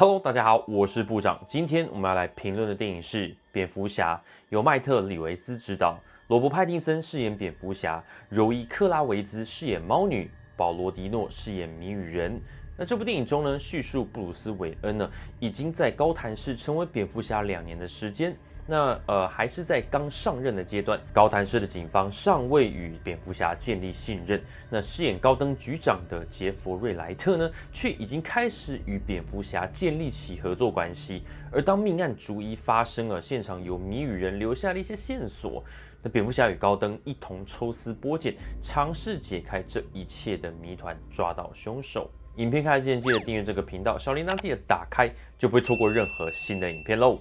Hello，大家好，我是部长。今天我们要来评论的电影是《蝙蝠侠》，由迈特·李维斯执导，罗伯·派蒂森饰演蝙蝠侠，柔伊·克拉维兹饰演猫女，保罗·迪诺饰演谜语人。那这部电影中呢，叙述布鲁斯·韦恩呢，已经在高谭市成为蝙蝠侠两年的时间。那呃，还是在刚上任的阶段，高谭市的警方尚未与蝙蝠侠建立信任。那饰演高登局长的杰弗瑞莱特呢，却已经开始与蝙蝠侠建立起合作关系。而当命案逐一发生，了现场有谜语人留下了一些线索，那蝙蝠侠与高登一同抽丝剥茧，尝试解开这一切的谜团，抓到凶手。影片开之前记得订阅这个频道，小铃铛记得打开，就不会错过任何新的影片喽。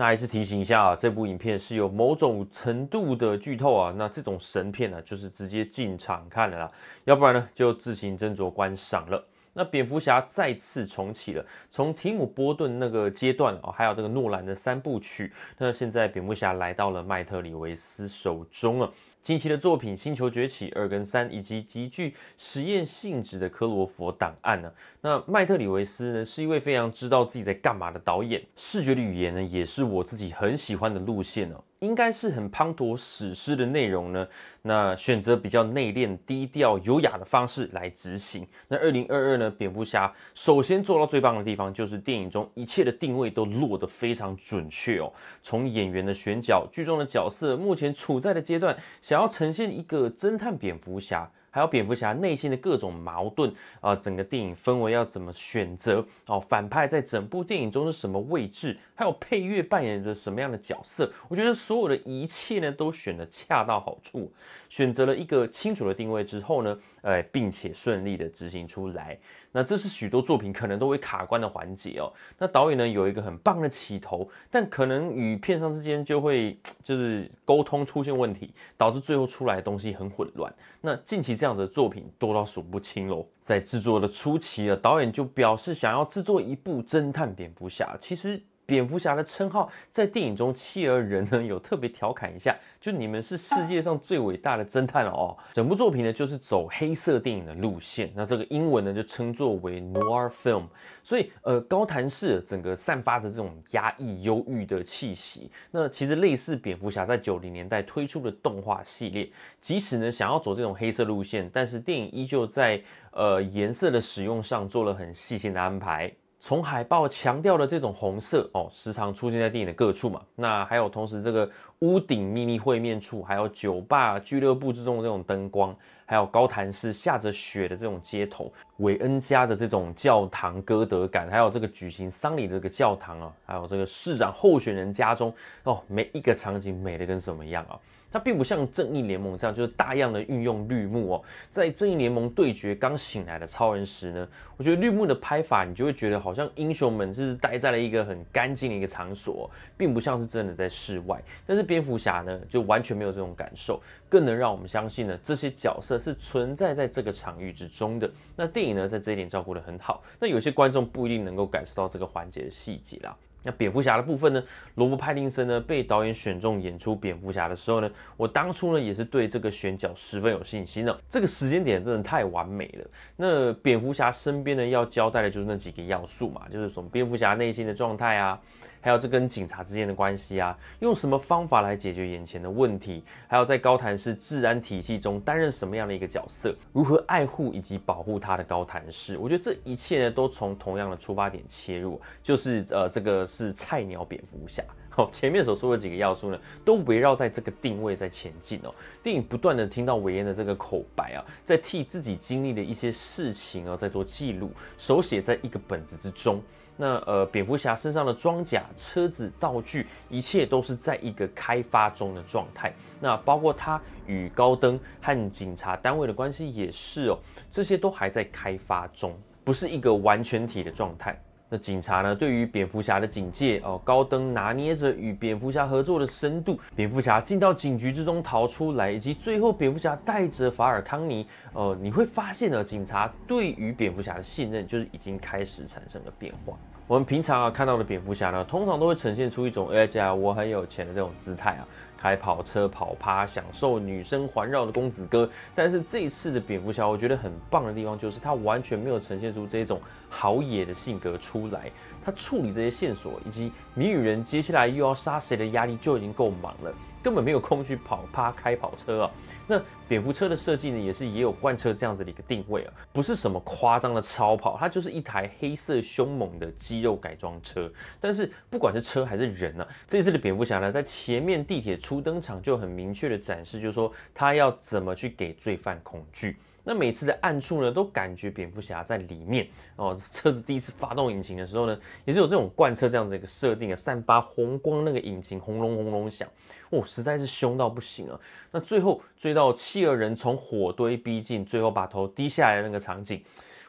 那还是提醒一下啊，这部影片是有某种程度的剧透啊。那这种神片呢，就是直接进场看了啦，要不然呢，就自行斟酌观赏了。那蝙蝠侠再次重启了，从提姆·波顿那个阶段啊，还有这个诺兰的三部曲，那现在蝙蝠侠来到了麦特里维斯手中了。近期的作品《星球崛起》二跟三，以及极具实验性质的《科罗佛档案》呢？那麦特里维斯呢，是一位非常知道自己在干嘛的导演。视觉的语言呢，也是我自己很喜欢的路线哦。应该是很滂沱史诗的内容呢，那选择比较内敛、低调、优雅的方式来执行。那二零二二呢，《蝙蝠侠》首先做到最棒的地方，就是电影中一切的定位都落得非常准确哦。从演员的选角、剧中的角色、目前处在的阶段。想要呈现一个侦探蝙蝠侠，还有蝙蝠侠内心的各种矛盾啊，整个电影氛围要怎么选择哦？反派在整部电影中是什么位置？还有配乐扮演着什么样的角色？我觉得所有的一切呢，都选得恰到好处，选择了一个清楚的定位之后呢，哎，并且顺利的执行出来。那这是许多作品可能都会卡关的环节哦。那导演呢有一个很棒的起头，但可能与片商之间就会就是沟通出现问题，导致最后出来的东西很混乱。那近期这样的作品多到数不清喽。在制作的初期啊，导演就表示想要制作一部侦探蝙蝠侠，其实。蝙蝠侠的称号在电影中，契儿人呢有特别调侃一下，就你们是世界上最伟大的侦探了哦。整部作品呢就是走黑色电影的路线，那这个英文呢就称作为 noir film。所以呃，高谭市整个散发着这种压抑、忧郁的气息。那其实类似蝙蝠侠在九零年代推出的动画系列，即使呢想要走这种黑色路线，但是电影依旧在呃颜色的使用上做了很细心的安排。从海报强调的这种红色哦，时常出现在电影的各处嘛。那还有同时这个屋顶秘密会面处，还有酒吧、俱乐部之中的这种灯光，还有高谭市下着雪的这种街头。韦恩家的这种教堂歌德感，还有这个举行丧礼的这个教堂啊，还有这个市长候选人家中哦，每一个场景美得跟什么样啊？它并不像《正义联盟》这样，就是大量的运用绿幕哦。在《正义联盟对决刚醒来的超人》时呢，我觉得绿幕的拍法，你就会觉得好像英雄们就是待在了一个很干净的一个场所，并不像是真的在室外。但是蝙蝠侠呢，就完全没有这种感受，更能让我们相信呢，这些角色是存在在这个场域之中的。那电影。呢，在这一点照顾得很好。那有些观众不一定能够感受到这个环节的细节啦。那蝙蝠侠的部分呢，罗伯·派丁森呢被导演选中演出蝙蝠侠的时候呢，我当初呢也是对这个选角十分有信心的。这个时间点真的太完美了。那蝙蝠侠身边呢要交代的就是那几个要素嘛，就是从蝙蝠侠内心的状态啊。还有这跟警察之间的关系啊，用什么方法来解决眼前的问题？还有在高谭市治安体系中担任什么样的一个角色？如何爱护以及保护他的高谭市？我觉得这一切呢，都从同样的出发点切入，就是呃，这个是菜鸟蝙蝠侠。好，前面所说的几个要素呢，都围绕在这个定位在前进哦。电影不断的听到韦恩的这个口白啊，在替自己经历的一些事情啊，在做记录，手写在一个本子之中。那呃，蝙蝠侠身上的装甲、车子、道具，一切都是在一个开发中的状态。那包括他与高登和警察单位的关系也是哦，这些都还在开发中，不是一个完全体的状态。那警察呢，对于蝙蝠侠的警戒哦，高登拿捏着与蝙蝠侠合作的深度，蝙蝠侠进到警局之中逃出来，以及最后蝙蝠侠带着法尔康尼，呃，你会发现呢，警察对于蝙蝠侠的信任就是已经开始产生了变化。我们平常啊看到的蝙蝠侠呢，通常都会呈现出一种“哎呀，我很有钱”的这种姿态啊。开跑车跑趴，享受女生环绕的公子哥。但是这一次的蝙蝠侠，我觉得很棒的地方就是他完全没有呈现出这种豪野的性格出来。他处理这些线索以及谜语人接下来又要杀谁的压力就已经够忙了，根本没有空去跑趴开跑车啊。那蝙蝠车的设计呢，也是也有贯彻这样子的一个定位啊，不是什么夸张的超跑，它就是一台黑色凶猛的肌肉改装车。但是不管是车还是人呢，这次的蝙蝠侠呢，在前面地铁。初登场就很明确的展示，就是说他要怎么去给罪犯恐惧。那每次的暗处呢，都感觉蝙蝠侠在里面哦。车子第一次发动引擎的时候呢，也是有这种贯彻这样子一个设定啊，散发红光，那个引擎轰隆轰隆响，哦，实在是凶到不行啊。那最后追到企鹅人从火堆逼近，最后把头低下来那个场景，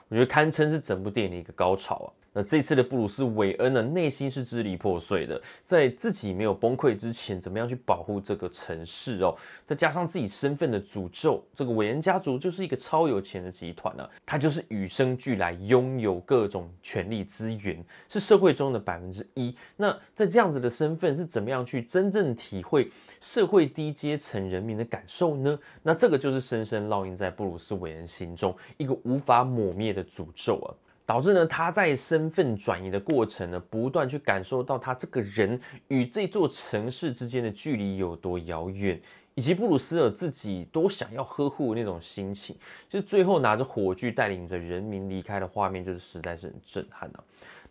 我觉得堪称是整部电影的一个高潮啊。那这次的布鲁斯·韦恩呢，内心是支离破碎的。在自己没有崩溃之前，怎么样去保护这个城市哦？再加上自己身份的诅咒，这个韦恩家族就是一个超有钱的集团呢。他就是与生俱来拥有各种权力资源，是社会中的百分之一。那在这样子的身份，是怎么样去真正体会社会低阶层人民的感受呢？那这个就是深深烙印在布鲁斯·韦恩心中一个无法抹灭的诅咒啊。导致呢，他在身份转移的过程呢，不断去感受到他这个人与这座城市之间的距离有多遥远，以及布鲁斯尔自己多想要呵护那种心情，就是最后拿着火炬带领着人民离开的画面，就是实在是很震撼啊。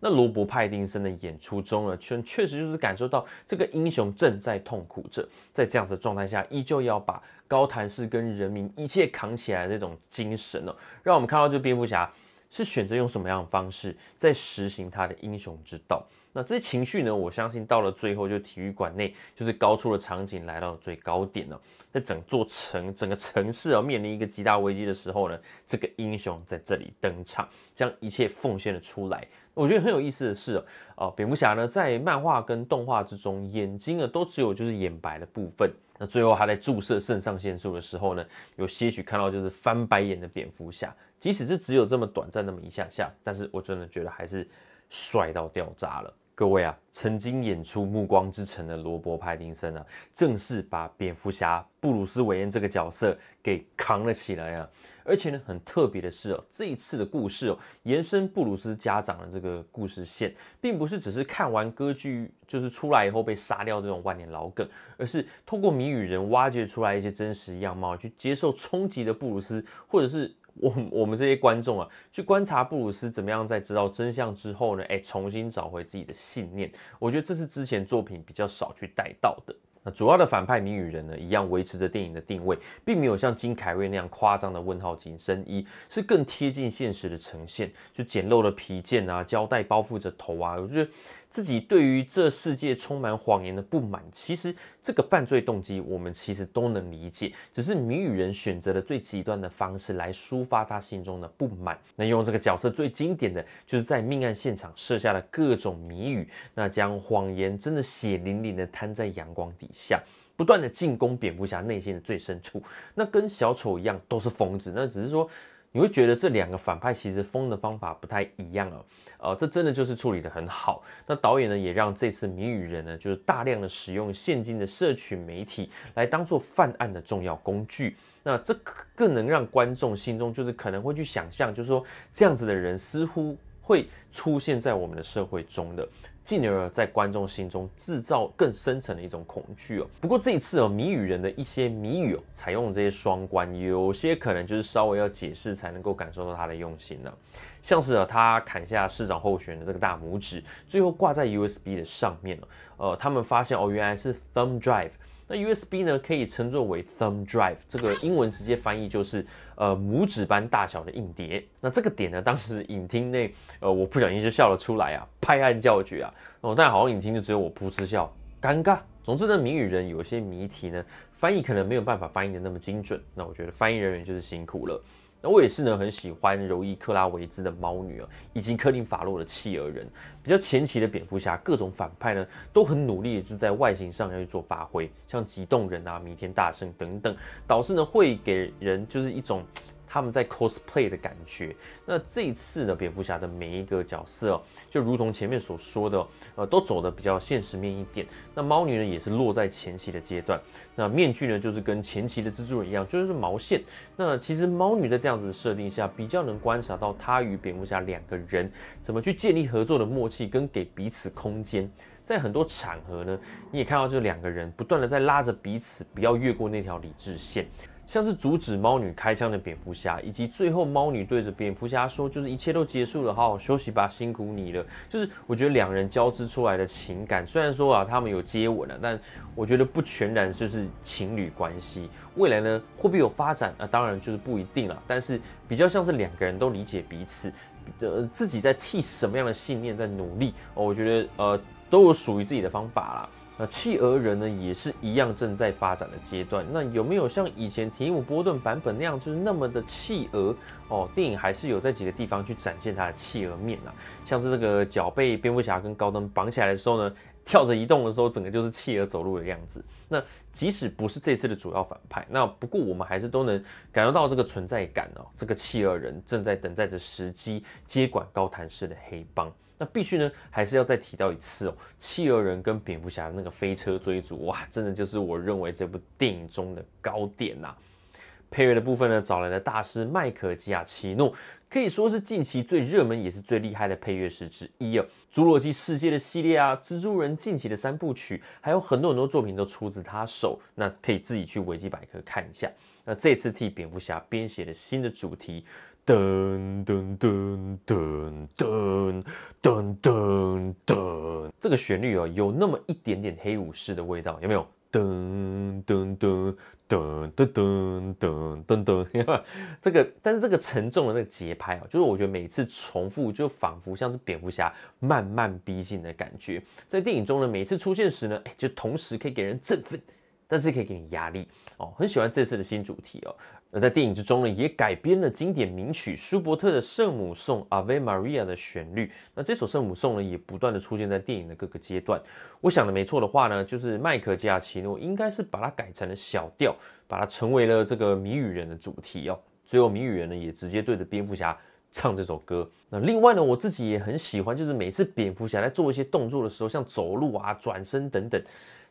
那罗伯派丁森的演出中呢，确确实就是感受到这个英雄正在痛苦着，在这样子的状态下，依旧要把高谭市跟人民一切扛起来的那种精神呢，让我们看到这蝙蝠侠。是选择用什么样的方式在实行他的英雄之道？那这些情绪呢？我相信到了最后，就体育馆内就是高出了场景来到了最高点了。在整座城、整个城市啊面临一个极大危机的时候呢，这个英雄在这里登场，将一切奉献了出来。我觉得很有意思的是，哦蝙蝠侠呢在漫画跟动画之中，眼睛啊都只有就是眼白的部分。那最后他在注射肾上腺素的时候呢，有些许看到就是翻白眼的蝙蝠侠，即使是只有这么短暂那么一下下，但是我真的觉得还是帅到掉渣了。各位啊，曾经演出《暮光之城》的罗伯·派丁森啊，正式把蝙蝠侠布鲁斯·韦恩这个角色给扛了起来啊。而且呢，很特别的是哦，这一次的故事哦，延伸布鲁斯家长的这个故事线，并不是只是看完歌剧就是出来以后被杀掉这种万年老梗，而是通过谜语人挖掘出来一些真实样貌，去接受冲击的布鲁斯，或者是我我们这些观众啊，去观察布鲁斯怎么样在知道真相之后呢，哎，重新找回自己的信念。我觉得这是之前作品比较少去带到的。那主要的反派谜语人呢，一样维持着电影的定位，并没有像金凯瑞那样夸张的问号紧身衣，是更贴近现实的呈现，就简陋的皮件啊，胶带包覆着头啊，我觉得。自己对于这世界充满谎言的不满，其实这个犯罪动机我们其实都能理解，只是谜语人选择了最极端的方式来抒发他心中的不满。那用这个角色最经典的就是在命案现场设下了各种谜语，那将谎言真的血淋淋的摊在阳光底下，不断的进攻蝙蝠侠内心的最深处。那跟小丑一样都是疯子，那只是说。你会觉得这两个反派其实封的方法不太一样哦。呃，这真的就是处理的很好。那导演呢，也让这次谜语人呢，就是大量的使用现今的社群媒体来当做犯案的重要工具。那这更能让观众心中就是可能会去想象，就是说这样子的人似乎会出现在我们的社会中的。进而，在观众心中制造更深层的一种恐惧哦。不过这一次哦，谜语人的一些谜语哦，采用这些双关，有些可能就是稍微要解释才能够感受到他的用心呢。像是他砍下市长候选的这个大拇指，最后挂在 USB 的上面了。呃，他们发现哦，原来是 thumb drive。那 USB 呢，可以称作为 thumb drive，这个英文直接翻译就是呃拇指般大小的硬碟。那这个点呢，当时影厅内，呃，我不小心就笑了出来啊，拍案叫绝啊。哦，但好像影厅就只有我噗嗤笑，尴尬。总之呢，谜语人有些谜题呢，翻译可能没有办法翻译的那么精准。那我觉得翻译人员就是辛苦了。那我也是呢，很喜欢柔伊克拉维兹的猫女啊，以及克林法洛的企鹅人，比较前期的蝙蝠侠，各种反派呢都很努力，就是在外形上要去做发挥，像极冻人啊、弥天大圣等等，导致呢会给人就是一种。他们在 cosplay 的感觉，那这一次的蝙蝠侠的每一个角色，就如同前面所说的，呃，都走的比较现实面一点。那猫女呢，也是落在前期的阶段。那面具呢，就是跟前期的蜘蛛人一样，就是毛线。那其实猫女在这样子的设定下，比较能观察到她与蝙蝠侠两个人怎么去建立合作的默契，跟给彼此空间。在很多场合呢，你也看到这两个人不断的在拉着彼此，不要越过那条理智线。像是阻止猫女开枪的蝙蝠侠，以及最后猫女对着蝙蝠侠说，就是一切都结束了，好好休息吧，辛苦你了。就是我觉得两人交织出来的情感，虽然说啊他们有接吻了，但我觉得不全然就是情侣关系。未来呢会不会有发展？那当然就是不一定了。但是比较像是两个人都理解彼此，呃，自己在替什么样的信念在努力。我觉得呃都有属于自己的方法啦。那企鹅人呢，也是一样正在发展的阶段。那有没有像以前提姆·波顿版本那样，就是那么的企鹅？哦，电影还是有在几个地方去展现它的企鹅面啊，像是这个脚被蝙蝠侠跟高登绑起来的时候呢，跳着移动的时候，整个就是企鹅走路的样子。那即使不是这次的主要反派，那不过我们还是都能感受到这个存在感哦。这个企鹅人正在等待着时机接管高谭市的黑帮。那必须呢，还是要再提到一次哦，企鹅人跟蝙蝠侠那个飞车追逐，哇，真的就是我认为这部电影中的高点呐。配乐的部分呢，找来了大师麦克基吉亚奇诺，可以说是近期最热门也是最厉害的配乐师之一哦。《侏罗纪世界》的系列啊，《蜘蛛人》近期的三部曲，还有很多很多作品都出自他手，那可以自己去维基百科看一下。那这次替蝙蝠侠编写的新的主题。噔噔噔噔噔噔噔噔，这个旋律哦，有那么一点点黑武士的味道，有没有？噔噔噔噔噔噔噔噔，这个，但是这个沉重的那个节拍啊，就是我觉得每次重复，就仿佛像是蝙蝠侠慢慢逼近的感觉。在电影中呢，每次出现时呢，哎，就同时可以给人振奋，但是可以给你压力哦。很喜欢这次的新主题哦。那在电影之中呢，也改编了经典名曲舒伯特的圣母颂《Ave Maria》的旋律。那这首圣母颂呢，也不断的出现在电影的各个阶段。我想的没错的话呢，就是迈克·吉亚奇诺应该是把它改成了小调，把它成为了这个谜语人的主题哦。最后谜语人呢，也直接对着蝙蝠侠唱这首歌。那另外呢，我自己也很喜欢，就是每次蝙蝠侠在做一些动作的时候，像走路啊、转身等等。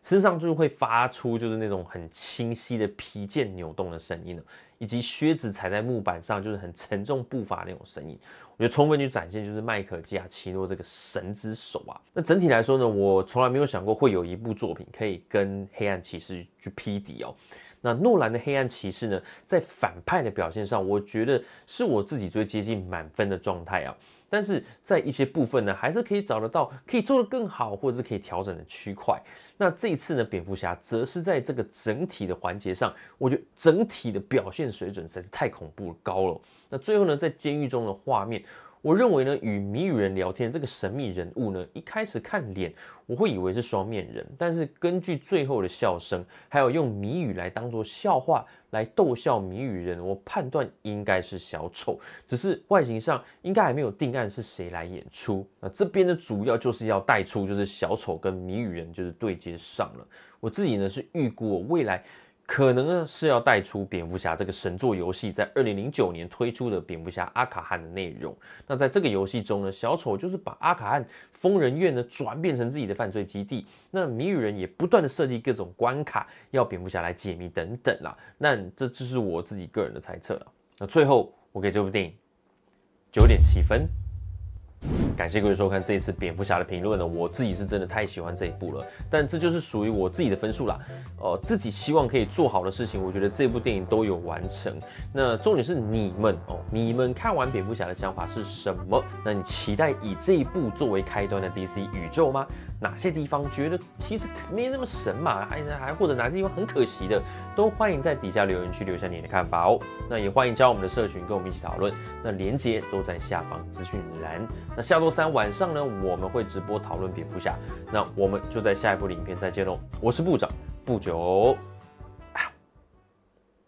身上就会发出就是那种很清晰的皮件扭动的声音呢，以及靴子踩在木板上就是很沉重步伐那种声音，我觉得充分去展现就是迈克基亚奇诺这个神之手啊。那整体来说呢，我从来没有想过会有一部作品可以跟《黑暗骑士》去匹敌哦。那诺兰的《黑暗骑士》呢，在反派的表现上，我觉得是我自己最接近满分的状态啊。但是在一些部分呢，还是可以找得到可以做得更好，或者是可以调整的区块。那这一次呢，蝙蝠侠则是在这个整体的环节上，我觉得整体的表现水准实在是太恐怖高了。那最后呢，在监狱中的画面。我认为呢，与谜语人聊天这个神秘人物呢，一开始看脸，我会以为是双面人，但是根据最后的笑声，还有用谜语来当做笑话来逗笑谜语人，我判断应该是小丑，只是外形上应该还没有定案是谁来演出。那这边呢，主要就是要带出就是小丑跟谜语人就是对接上了。我自己呢是预估我未来。可能呢是要带出蝙蝠侠这个神作游戏，在二零零九年推出的蝙蝠侠阿卡汉的内容。那在这个游戏中呢，小丑就是把阿卡汉疯人院呢转变成自己的犯罪基地。那谜语人也不断的设计各种关卡，要蝙蝠侠来解谜等等啦。那这就是我自己个人的猜测了。那最后我给这部电影九点七分。感谢各位收看这一次蝙蝠侠的评论呢，我自己是真的太喜欢这一部了，但这就是属于我自己的分数啦。呃，自己希望可以做好的事情，我觉得这部电影都有完成。那重点是你们哦，你们看完蝙蝠侠的想法是什么？那你期待以这一部作为开端的 DC 宇宙吗？哪些地方觉得其实没那么神嘛？还还或者哪些地方很可惜的，都欢迎在底下留言区留下你的看法哦。那也欢迎加我们的社群跟我们一起讨论，那连接都在下方资讯栏。那下周三晚上呢，我们会直播讨论蝙蝠侠。那我们就在下一部影片再见喽。我是部长，不久。